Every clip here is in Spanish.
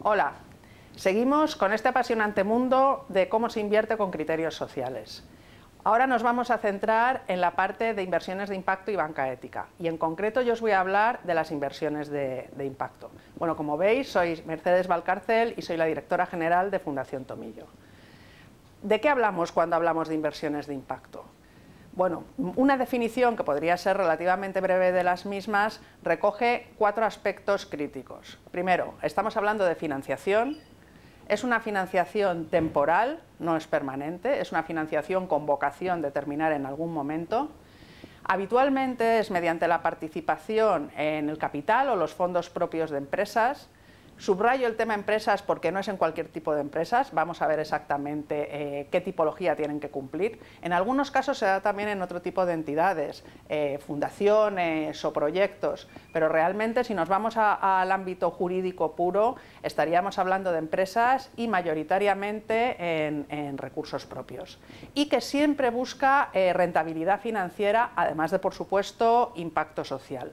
Hola, seguimos con este apasionante mundo de cómo se invierte con criterios sociales. Ahora nos vamos a centrar en la parte de inversiones de impacto y banca ética. Y en concreto yo os voy a hablar de las inversiones de, impacto. Bueno, como veis, soy Mercedes Valcárcel y soy la directora general de Fundación Tomillo. ¿De qué hablamos cuando hablamos de inversiones de impacto? Bueno, una definición que podría ser relativamente breve de las mismas recoge cuatro aspectos críticos. Primero, estamos hablando de financiación. Es una financiación temporal, no es permanente, es una financiación con vocación de terminar en algún momento. Habitualmente es mediante la participación en el capital o los fondos propios de empresas Subrayo el tema empresas porque no es en cualquier tipo de empresas, vamos a ver exactamente eh, qué tipología tienen que cumplir. En algunos casos se da también en otro tipo de entidades, eh, fundaciones o proyectos, pero realmente si nos vamos al ámbito jurídico puro, estaríamos hablando de empresas y mayoritariamente en, recursos propios. Y que siempre busca eh, rentabilidad financiera, además de, por supuesto, impacto social.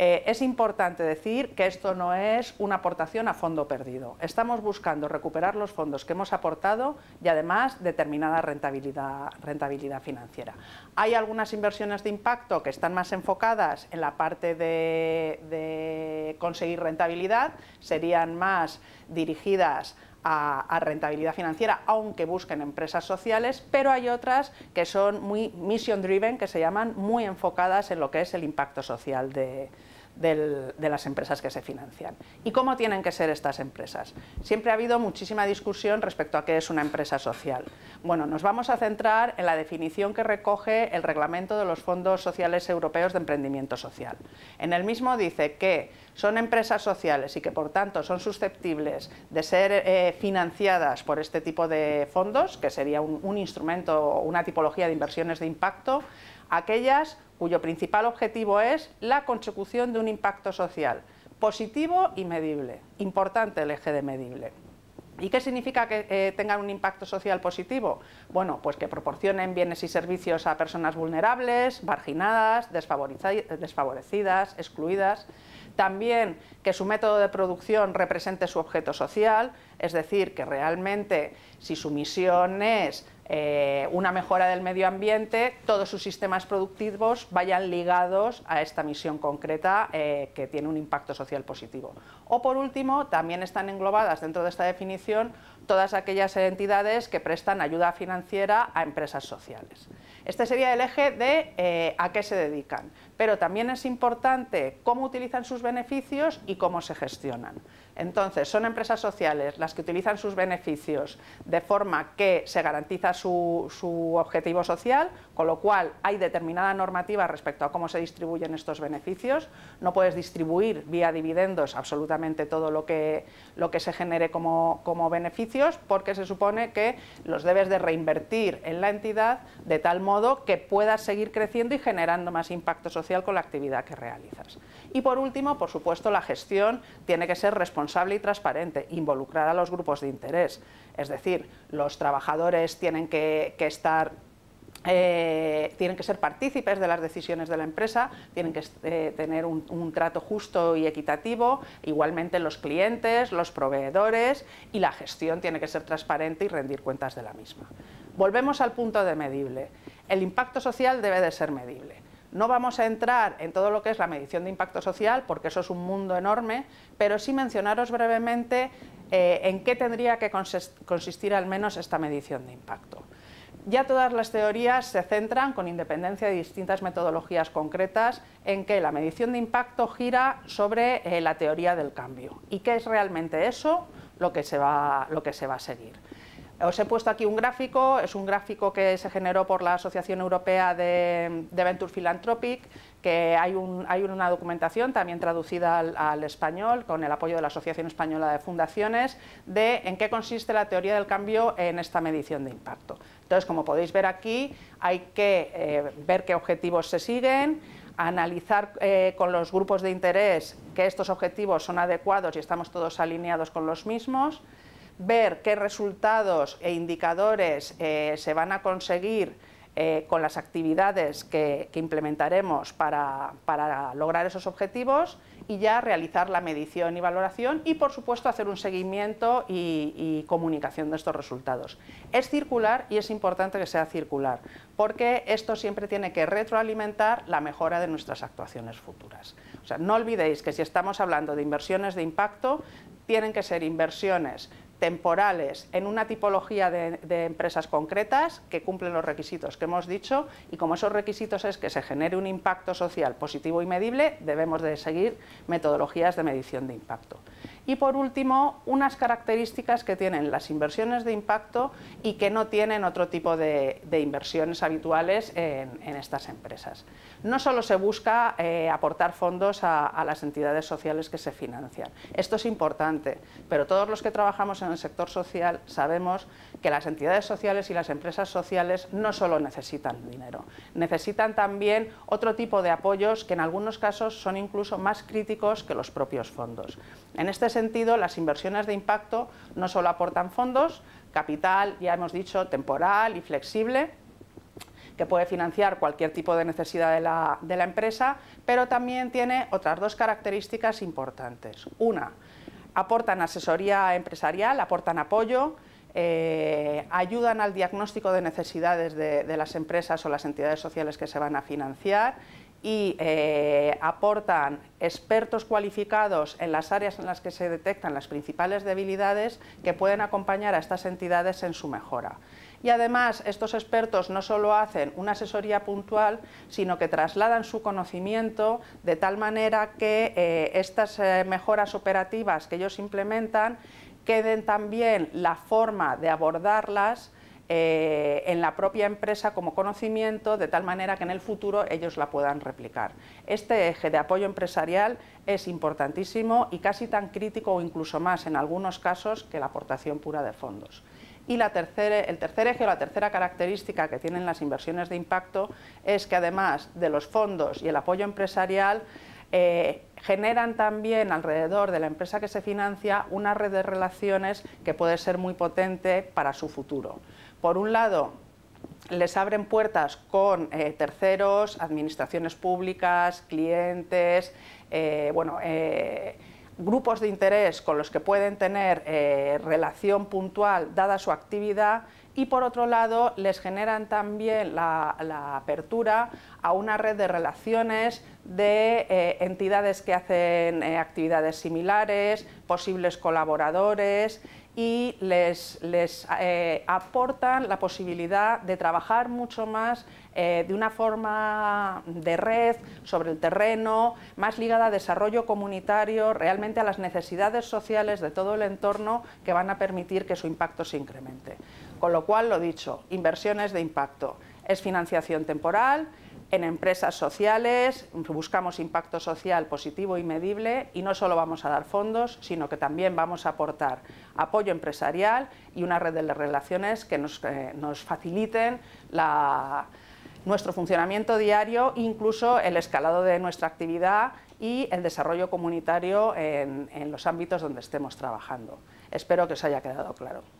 Eh, es importante decir que esto no es una aportación a fondo perdido. Estamos buscando recuperar los fondos que hemos aportado y además determinada rentabilidad, financiera. Hay algunas inversiones de impacto que están más enfocadas en la parte de, conseguir rentabilidad, serían más dirigidas a, a, rentabilidad financiera, aunque busquen empresas sociales, pero hay otras que son muy mission driven, que se llaman muy enfocadas en lo que es el impacto social de, de las empresas que se financian. ¿Y cómo tienen que ser estas empresas? Siempre ha habido muchísima discusión respecto a qué es una empresa social. Bueno, nos vamos a centrar en la definición que recoge el reglamento de los fondos sociales europeos de emprendimiento social. En el mismo dice que son empresas sociales y que por tanto son susceptibles de ser eh, financiadas por este tipo de fondos, que sería un, un instrumento o una tipología de inversiones de impacto, aquellas cuyo principal objetivo es la consecución de un impacto social positivo y medible. Importante el eje de medible. ¿Y qué significa que eh, tengan un impacto social positivo? Bueno, pues que proporcionen bienes y servicios a personas vulnerables, marginadas, desfavorecidas, excluidas. También que su método de producción represente su objeto social, es decir, que realmente si su misión es eh, una mejora del medio ambiente, todos sus sistemas productivos vayan ligados a esta misión concreta eh, que tiene un impacto social positivo. O por último, también están englobadas dentro de esta definición todas aquellas entidades que prestan ayuda financiera a empresas sociales. Este sería el eje de eh, a qué se dedican, pero también es importante cómo utilizan sus beneficios y cómo se gestionan. Entonces, son empresas sociales las que utilizan sus beneficios de forma que se garantiza su, objetivo social, con lo cual hay determinada normativa respecto a cómo se distribuyen estos beneficios. No puedes distribuir vía dividendos absolutamente todo lo que, lo que se genere como, como beneficios, porque se supone que los debes de reinvertir en la entidad de tal modo que puedas seguir creciendo y generando más impacto social con la actividad que realizas. Y por último, por supuesto, la gestión tiene que ser responsable responsable y transparente, involucrar a los grupos de interés. Es decir, los trabajadores tienen que, estar eh, tienen que ser partícipes de las decisiones de la empresa, tienen que eh, tener un, trato justo y equitativo, igualmente los clientes, los proveedores y la gestión tiene que ser transparente y rendir cuentas de la misma. Volvemos al punto de medible. El impacto social debe de ser medible. No vamos a entrar en todo lo que es la medición de impacto social, porque eso es un mundo enorme, pero sí mencionaros brevemente eh, en qué tendría que consistir al menos esta medición de impacto. Ya todas las teorías se centran, con independencia de distintas metodologías concretas, en que la medición de impacto gira sobre eh, la teoría del cambio. ¿Y qué es realmente eso? lo que se va a seguir. Os he puesto aquí un gráfico, es un gráfico que se generó por la Asociación Europea de, Venture Philanthropic, que hay, una documentación también traducida al, español, con el apoyo de la Asociación Española de Fundaciones, de en qué consiste la teoría del cambio en esta medición de impacto. Entonces, como podéis ver aquí, hay que eh, ver qué objetivos se siguen, analizar eh, con los grupos de interés que estos objetivos son adecuados y estamos todos alineados con los mismos, ver qué resultados e indicadores eh, se van a conseguir eh, con las actividades que, implementaremos para, lograr esos objetivos y ya realizar la medición y valoración y, por supuesto, hacer un seguimiento y, y comunicación de estos resultados. Es circular y es importante que sea circular, porque esto siempre tiene que retroalimentar la mejora de nuestras actuaciones futuras. O sea, no olvidéis que si estamos hablando de inversiones de impacto, tienen que ser inversiones temporales en una tipología de, empresas concretas que cumplen los requisitos que hemos dicho y como esos requisitos es que se genere un impacto social positivo y medible, debemos de seguir metodologías de medición de impacto. Y por último, unas características que tienen las inversiones de impacto y que no tienen otro tipo de, inversiones habituales en, estas empresas. No solo se busca eh, aportar fondos a, las entidades sociales que se financian. Esto es importante, pero todos los que trabajamos en el sector social sabemos que las entidades sociales y las empresas sociales no solo necesitan dinero, necesitan también otro tipo de apoyos que en algunos casos son incluso más críticos que los propios fondos. En este sentido, las inversiones de impacto no solo aportan fondos, capital, ya hemos dicho, temporal y flexible, que puede financiar cualquier tipo de necesidad de la, empresa, pero también tiene otras dos características importantes. Una, aportan asesoría empresarial, aportan apoyo, eh, ayudan al diagnóstico de necesidades de, las empresas o las entidades sociales que se van a financiar y eh, aportan expertos cualificados en las áreas en las que se detectan las principales debilidades que pueden acompañar a estas entidades en su mejora. Y además estos expertos no solo hacen una asesoría puntual, sino que trasladan su conocimiento de tal manera que eh, estas eh, mejoras operativas que ellos implementan queden también la forma de abordarlas eh, en la propia empresa como conocimiento, de tal manera que en el futuro ellos la puedan replicar. Este eje de apoyo empresarial es importantísimo y casi tan crítico o incluso más en algunos casos que la aportación pura de fondos. Y el tercer eje o la tercera característica que tienen las inversiones de impacto es que además de los fondos y el apoyo empresarial, eh, generan también alrededor de la empresa que se financia una red de relaciones que puede ser muy potente para su futuro. Por un lado, les abren puertas con eh, terceros, administraciones públicas, clientes, eh, bueno, eh, grupos de interés con los que pueden tener relación puntual dada su actividad y por otro lado les generan también la apertura a una red de relaciones de entidades que hacen actividades similares, posibles colaboradores y les, eh, aportan la posibilidad de trabajar mucho más eh, de una forma de red, sobre el terreno, más ligada a desarrollo comunitario, realmente a las necesidades sociales de todo el entorno que van a permitir que su impacto se incremente. Con lo cual, lo dicho, inversiones de impacto. Es financiación temporal, en empresas sociales, buscamos impacto social positivo y medible y no solo vamos a dar fondos, sino que también vamos a aportar apoyo empresarial y una red de relaciones que nos, eh, faciliten nuestro funcionamiento diario, incluso el escalado de nuestra actividad y el desarrollo comunitario en los ámbitos donde estemos trabajando. Espero que os haya quedado claro.